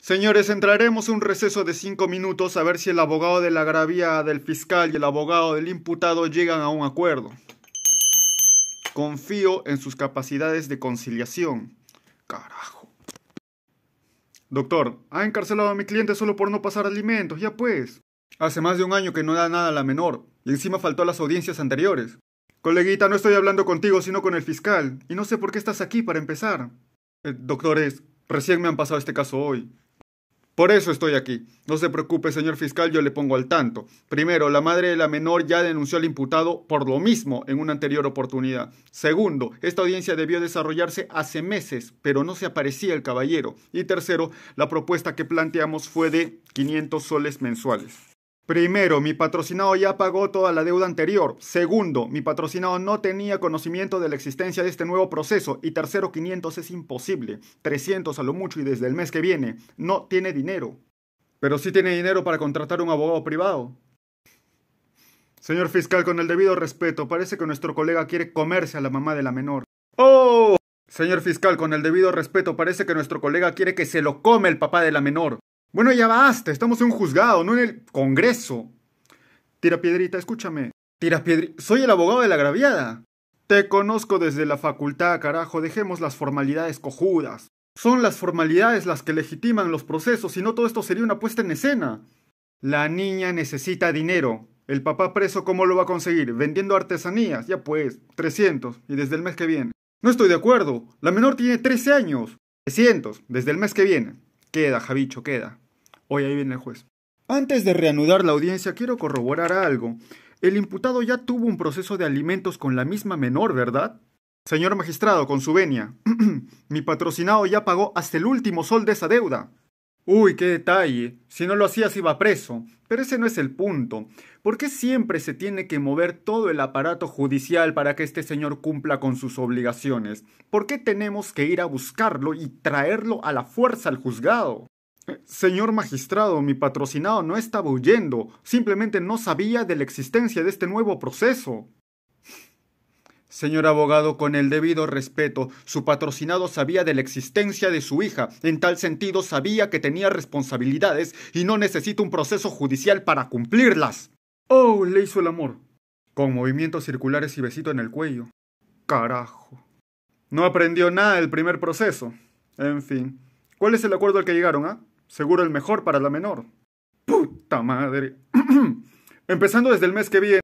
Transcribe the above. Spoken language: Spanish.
Señores, entraremos un receso de cinco minutos a ver si el abogado de la gravía del fiscal y el abogado del imputado llegan a un acuerdo. Confío en sus capacidades de conciliación. Carajo. Doctor, ha encarcelado a mi cliente solo por no pasar alimentos, ya pues. Hace más de un año que no da nada a la menor, y encima faltó a las audiencias anteriores. Coleguita, no estoy hablando contigo, sino con el fiscal, y no sé por qué estás aquí para empezar. Eh, doctores, recién me han pasado este caso hoy. Por eso estoy aquí. No se preocupe, señor fiscal, yo le pongo al tanto. Primero, la madre de la menor ya denunció al imputado por lo mismo en una anterior oportunidad. Segundo, esta audiencia debió desarrollarse hace meses, pero no se aparecía el caballero. Y tercero, la propuesta que planteamos fue de 500 soles mensuales. Primero, mi patrocinado ya pagó toda la deuda anterior. Segundo, mi patrocinado no tenía conocimiento de la existencia de este nuevo proceso. Y tercero, 500 es imposible. 300 a lo mucho y desde el mes que viene. No tiene dinero. Pero sí tiene dinero para contratar un abogado privado. Señor fiscal, con el debido respeto, parece que nuestro colega quiere comerse a la mamá de la menor. ¡Oh! Señor fiscal, con el debido respeto, parece que nuestro colega quiere que se lo come el papá de la menor. Bueno, ya basta, estamos en un juzgado, no en el Congreso. Tira piedrita, escúchame. Tira piedrita, soy el abogado de la agraviada. Te conozco desde la facultad, carajo, dejemos las formalidades cojudas. Son las formalidades las que legitiman los procesos, si no todo esto sería una puesta en escena. La niña necesita dinero. El papá preso, ¿cómo lo va a conseguir? Vendiendo artesanías, ya pues, 300, y desde el mes que viene. No estoy de acuerdo, la menor tiene 13 años. 300, desde el mes que viene. Queda, Javicho, queda. Hoy ahí viene el juez. Antes de reanudar la audiencia, quiero corroborar algo. El imputado ya tuvo un proceso de alimentos con la misma menor, ¿verdad? Señor magistrado, con su venia. Mi patrocinado ya pagó hasta el último sol de esa deuda. Uy, qué detalle. Si no lo hacías iba preso. Pero ese no es el punto. ¿Por qué siempre se tiene que mover todo el aparato judicial para que este señor cumpla con sus obligaciones? ¿Por qué tenemos que ir a buscarlo y traerlo a la fuerza al juzgado? Eh, señor magistrado, mi patrocinado no estaba huyendo, simplemente no sabía de la existencia de este nuevo proceso. Señor abogado, con el debido respeto, su patrocinado sabía de la existencia de su hija, en tal sentido sabía que tenía responsabilidades y no necesita un proceso judicial para cumplirlas. Oh, le hizo el amor, con movimientos circulares y besito en el cuello. Carajo. No aprendió nada el primer proceso. En fin, ¿cuál es el acuerdo al que llegaron, ah? Seguro el mejor para la menor. Puta madre. Empezando desde el mes que viene.